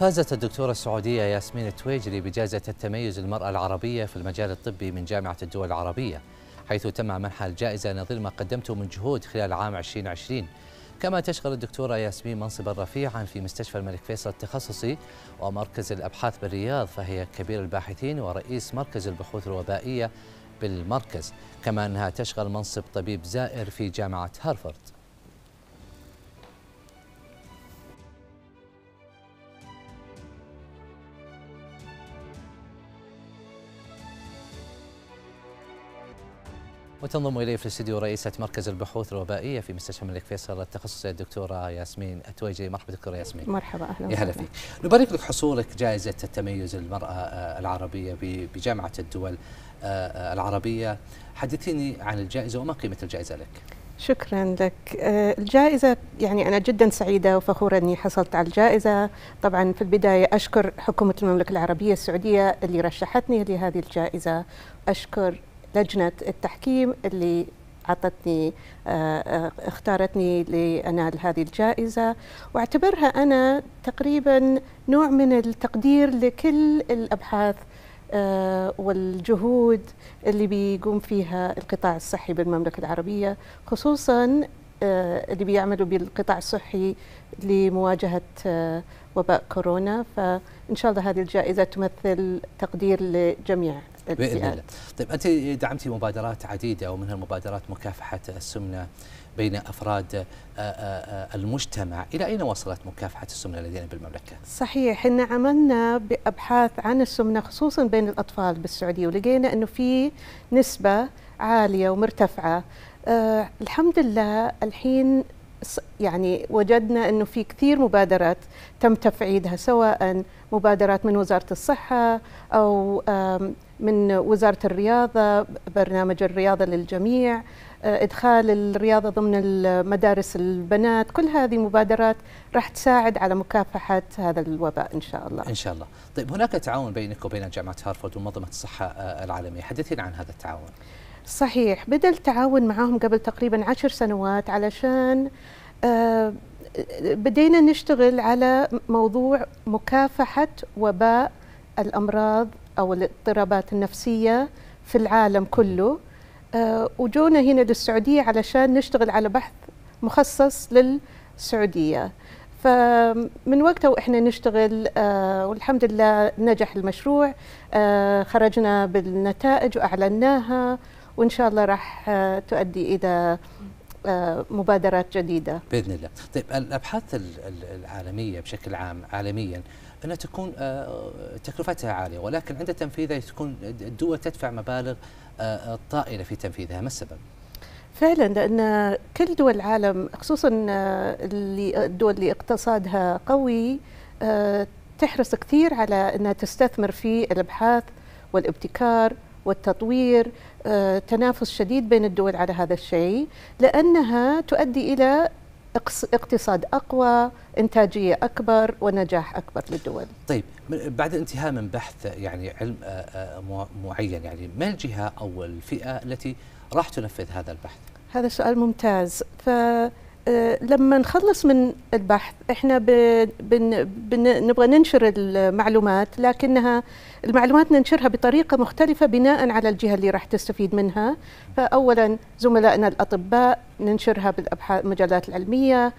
فازت الدكتورة السعودية ياسمين التويجري بجائزة التميز المرأة العربية في المجال الطبي من جامعة الدول العربية حيث تم منحها الجائزة نظير ما قدمته من جهود خلال عام 2020 كما تشغل الدكتورة ياسمين منصبا رفيعا في مستشفى الملك فيصل التخصصي ومركز الأبحاث بالرياض فهي كبير الباحثين ورئيس مركز البحوث الوبائية بالمركز كما أنها تشغل منصب طبيب زائر في جامعة هارفارد وتنضم الي في الاستديو رئيسه مركز البحوث الوبائيه في مستشفى الملك فيصل التخصصيه الدكتوره ياسمين التويجي مرحبا دكتوره ياسمين مرحبا اهلا يا هلا فيك نبارك لك حصولك جائزه التميز للمراه آه، العربيه بجامعه الدول آه، آه، العربيه حدثيني عن الجائزه وما قيمه الجائزه لك شكرا لك الجائزة يعني أنا جدا سعيدة وفخورة أني حصلت على الجائزة طبعا في البداية أشكر حكومة المملكة العربية السعودية اللي رشحتني لهذه الجائزة أشكر لجنه التحكيم اللي اعطتني آه، آه، اختارتني لانال هذه الجائزه واعتبرها انا تقريبا نوع من التقدير لكل الابحاث آه، والجهود اللي بيقوم فيها القطاع الصحي بالمملكه العربيه خصوصا اللي بيعملوا بالقطاع الصحي لمواجهه وباء كورونا فان شاء الله هذه الجائزه تمثل تقدير لجميع باذن الله. طيب انت دعمتي مبادرات عديده ومنها مبادرات مكافحه السمنه بين افراد آه، آه، آه، المجتمع، الى اين وصلت مكافحه السمنه لدينا بالمملكه؟ صحيح، احنا عملنا بابحاث عن السمنه خصوصا بين الاطفال بالسعوديه ولقينا انه في نسبه عاليه ومرتفعه. أه الحمد لله الحين يعني وجدنا انه في كثير مبادرات تم تفعيلها سواء مبادرات من وزاره الصحه او من وزاره الرياضه برنامج الرياضه للجميع آه، ادخال الرياضه ضمن مدارس البنات كل هذه مبادرات راح تساعد على مكافحه هذا الوباء ان شاء الله ان شاء الله طيب هناك تعاون بينك وبين جامعه هارفارد ومنظمه الصحه آه، العالميه حدثينا عن هذا التعاون صحيح بدأ التعاون معاهم قبل تقريبا عشر سنوات علشان آه، بدينا نشتغل على موضوع مكافحة وباء الأمراض أو الاضطرابات النفسية في العالم كله آه، وجونا هنا للسعودية علشان نشتغل على بحث مخصص للسعودية فمن وقتها وإحنا نشتغل آه والحمد لله نجح المشروع آه خرجنا بالنتائج وأعلناها وان شاء الله راح آه، تؤدي الى آه، مبادرات جديده باذن الله طيب الابحاث العالميه بشكل عام عالميا انها تكون آه، تكلفتها عاليه ولكن عند تنفيذها تكون الدول تدفع مبالغ طائله في تنفيذها ما السبب فعلا لان كل دول العالم خصوصا اللي الدول اللي اقتصادها قوي تحرص كثير على انها تستثمر في الابحاث والابتكار والتطوير آه، تنافس شديد بين الدول على هذا الشيء لأنها تؤدي إلى اقتصاد اقوى، انتاجيه اكبر ونجاح اكبر للدول. طيب بعد الانتهاء من بحث يعني علم آه، آه، معين يعني ما الجهه او الفئه التي راح تنفذ هذا البحث؟ هذا سؤال ممتاز، ف لما نخلص من البحث احنا بن بن نبغى ننشر المعلومات لكنها المعلومات ننشرها بطريقه مختلفه بناء على الجهه اللي راح تستفيد منها فاولا زملائنا الاطباء ننشرها بالابحاث المجالات العلميه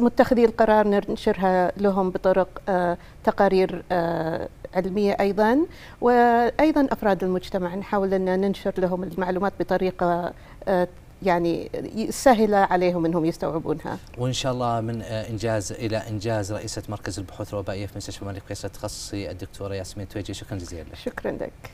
متخذي القرار ننشرها لهم بطرق آه، تقارير آه، علميه ايضا وايضا افراد المجتمع نحاول ان ننشر لهم المعلومات بطريقه آه، يعني سهله عليهم انهم يستوعبونها. وان شاء الله من آه، انجاز الى انجاز رئيسه مركز البحوث الوبائيه في مستشفى الملك فيصل التخصصي الدكتوره ياسمين تويجي شكرا جزيلا لك. شكرا لك.